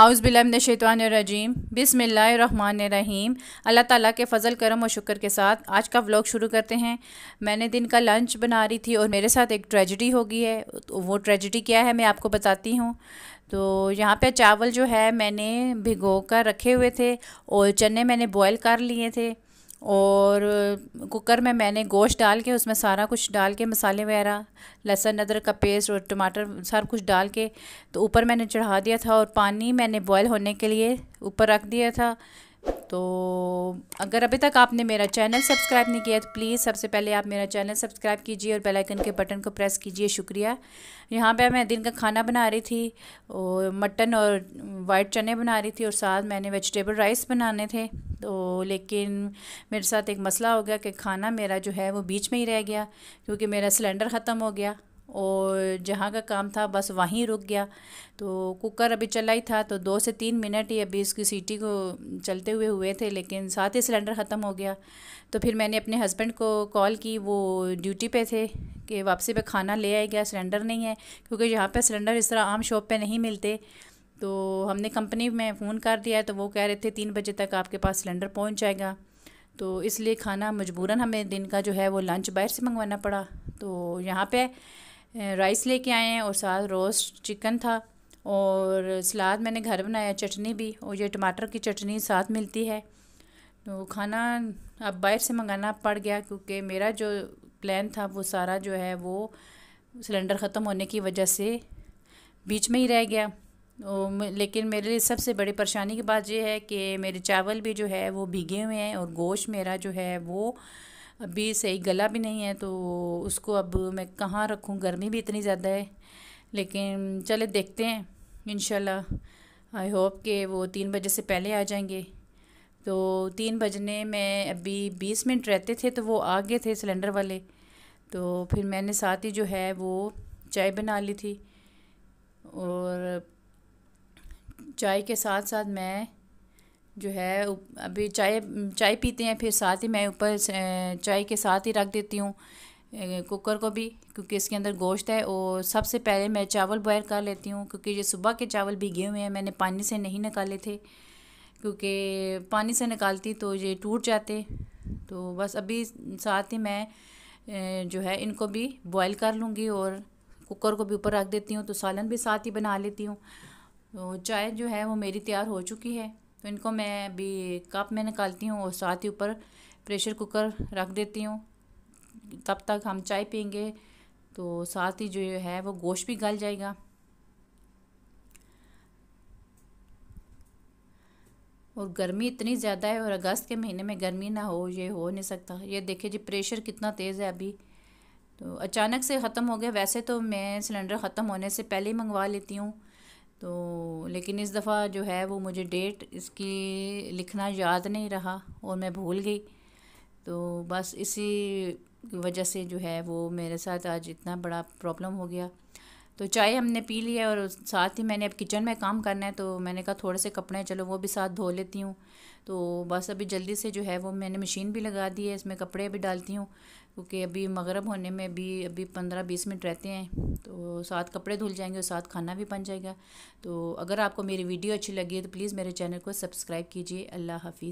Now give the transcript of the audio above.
आउज़बिल्लाशैतवानरजीम बिसमीम अल्लाह ताला के फ़ज़ल करम और शुक्र के साथ आज का व्लॉग शुरू करते हैं मैंने दिन का लंच बना रही थी और मेरे साथ एक ट्रेजडी होगी है तो वो ट्रेजडी क्या है मैं आपको बताती हूँ तो यहाँ पे चावल जो है मैंने भिगो कर रखे हुए थे और चने मैंने बॉयल कर लिए थे और कुकर में मैंने गोश्त डाल के उसमें सारा कुछ डाल के मसाले वगैरह लहसुन अदरक का पेस्ट और टमाटर सारा कुछ डाल के तो ऊपर मैंने चढ़ा दिया था और पानी मैंने बॉयल होने के लिए ऊपर रख दिया था तो अगर अभी तक आपने मेरा चैनल सब्सक्राइब नहीं किया तो प्लीज़ सबसे पहले आप मेरा चैनल सब्सक्राइब कीजिए और बेल आइकन के बटन को प्रेस कीजिए शुक्रिया यहाँ पे मैं दिन का खाना बना रही थी और मटन और वाइट चने बना रही थी और साथ मैंने वेजिटेबल राइस बनाने थे तो लेकिन मेरे साथ एक मसला हो गया कि खाना मेरा जो है वो बीच में ही रह गया क्योंकि मेरा सिलेंडर ख़त्म हो गया और जहाँ का काम था बस वहीं रुक गया तो कुकर अभी चला ही था तो दो से तीन मिनट ही अभी इसकी सीटी को चलते हुए हुए थे लेकिन साथ ही सिलेंडर ख़त्म हो गया तो फिर मैंने अपने हस्बैंड को कॉल की वो ड्यूटी पे थे कि वापसी पे खाना ले गया सिलेंडर नहीं है क्योंकि यहाँ पे सिलेंडर इस तरह आम शॉप पे नहीं मिलते तो हमने कंपनी में फ़ोन कर दिया तो वो कह रहे थे तीन बजे तक आपके पास सिलेंडर पहुँच जाएगा तो इसलिए खाना मजबूरन हमें दिन का जो है वो लंच बाहर से मंगवाना पड़ा तो यहाँ पे राइस लेके आए हैं और साथ रोस्ट चिकन था और सलाद मैंने घर बनाया चटनी भी और ये टमाटर की चटनी साथ मिलती है तो खाना अब बाहर से मंगाना पड़ गया क्योंकि मेरा जो प्लान था वो सारा जो है वो सिलेंडर ख़त्म होने की वजह से बीच में ही रह गया लेकिन मेरे लिए सबसे बड़ी परेशानी की बात यह है कि मेरे चावल भी जो है वो भीगे हुए हैं और गोश्त मेरा जो है वो अभी सही गला भी नहीं है तो उसको अब मैं कहाँ रखूँ गर्मी भी इतनी ज़्यादा है लेकिन चले देखते हैं इन आई होप कि वो तीन बजे से पहले आ जाएंगे तो तीन बजने में अभी बीस मिनट रहते थे तो वो आ गए थे सिलेंडर वाले तो फिर मैंने साथ ही जो है वो चाय बना ली थी और चाय के साथ साथ मैं जो है अभी चाय चाय पीते हैं फिर साथ ही मैं ऊपर चाय के साथ ही रख देती हूँ कुकर को भी क्योंकि इसके अंदर गोश्त है और सबसे पहले मैं चावल बॉयल कर लेती हूँ क्योंकि ये सुबह के चावल भीगे हुए हैं मैंने पानी से नहीं निकाले थे क्योंकि पानी से निकालती तो ये टूट जाते तो बस अभी साथ ही मैं जो है इनको भी बॉयल कर लूँगी और कुकर को भी ऊपर रख देती हूँ तो सालन भी साथ ही बना लेती हूँ तो चाय जो है वो मेरी तैयार हो चुकी है तो इनको मैं अभी कप में निकालती हूँ और साथ ही ऊपर प्रेशर कुकर रख देती हूँ तब तक हम चाय पियेंगे तो साथ ही जो है वो गोश्त भी गल जाएगा और गर्मी इतनी ज़्यादा है और अगस्त के महीने में गर्मी ना हो ये हो नहीं सकता ये देखिए जी प्रेशर कितना तेज़ है अभी तो अचानक से ख़त्म हो गया वैसे तो मैं सिलेंडर ख़त्म होने से पहले ही मंगवा लेती हूँ तो लेकिन इस दफ़ा जो है वो मुझे डेट इसकी लिखना याद नहीं रहा और मैं भूल गई तो बस इसी वजह से जो है वो मेरे साथ आज इतना बड़ा प्रॉब्लम हो गया तो चाय हमने पी ली है और साथ ही मैंने अब किचन में काम करना है तो मैंने कहा थोड़े से कपड़े हैं चलो वो भी साथ धो लेती हूँ तो बस अभी जल्दी से जो है वो मैंने मशीन भी लगा दी है इसमें कपड़े भी डालती हूँ क्योंकि अभी मगरब होने में भी अभी पंद्रह बीस मिनट रहते हैं तो साथ कपड़े धुल जाएंगे और साथ खाना भी बन जाएगा तो अगर आपको मेरी वीडियो अच्छी लगी है तो प्लीज़ मेरे चैनल को सब्सक्राइब कीजिए अल्लाह हाफिज़